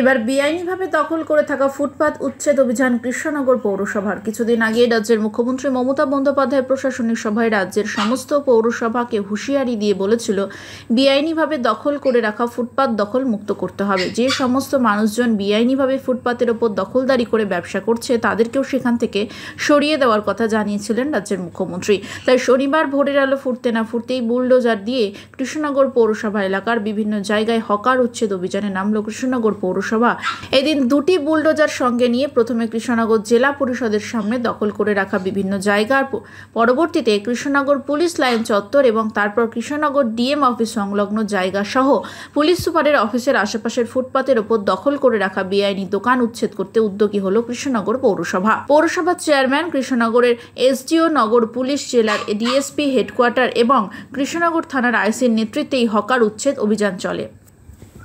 এবার বেআইনিভাবে দখল করে থাকা ফুটপাত উচ্ছেদ অভিযান কৃষ্ণনগর পৌরসভার কিছুদিন আগে রাজ্যের মুখ্যমন্ত্রী মমতা বন্দ্যোপাধ্যায় প্রশাসনিক সভায় রাজ্যের সমস্ত পৌরসভাকে হুঁশিয়ারি দিয়ে বলেছিল বেআইনিভাবে দখল করে রাখা ফুটপাত দখল মুক্ত করতে হবে যে সমস্ত মানুষজন বেআইনিভাবে ফুটপাতের ওপর দখলদারি করে ব্যবসা করছে তাদেরকেও সেখান থেকে সরিয়ে দেওয়ার কথা জানিয়েছিলেন রাজ্যের মুখ্যমন্ত্রী তাই শনিবার ভোরের আলো ফুটতে না ফুটতেই বুলডোজার দিয়ে কৃষ্ণনগর পৌরসভা এলাকার বিভিন্ন জায়গায় হকার উচ্ছেদ অভিযানে নামল কৃষ্ণনগর পৌর পৌরসভা এদিন দুটি বুলডোজার সঙ্গে নিয়ে প্রথমে কৃষ্ণনগর জেলা পরিষদের সামনে দখল করে রাখা বিভিন্ন জায়গার পরবর্তীতে কৃষ্ণনগর পুলিশ লাইন চত্বর এবং তারপর কৃষ্ণনগর ডিএম অফিস সংলগ্ন জায়গা সহ পুলিশ সুপারের অফিসের আশেপাশের ফুটপাতের ওপর দখল করে রাখা বেআইনি দোকান উচ্ছেদ করতে উদ্যোগী হল কৃষ্ণনগর পৌরসভা পৌরসভার চেয়ারম্যান কৃষ্ণনগরের এসডিও নগর পুলিশ জেলার ডিএসপি হেডকোয়ার্টার এবং কৃষ্ণনগর থানার আইসির নেতৃত্বে এই হকার উচ্ছেদ অভিযান চলে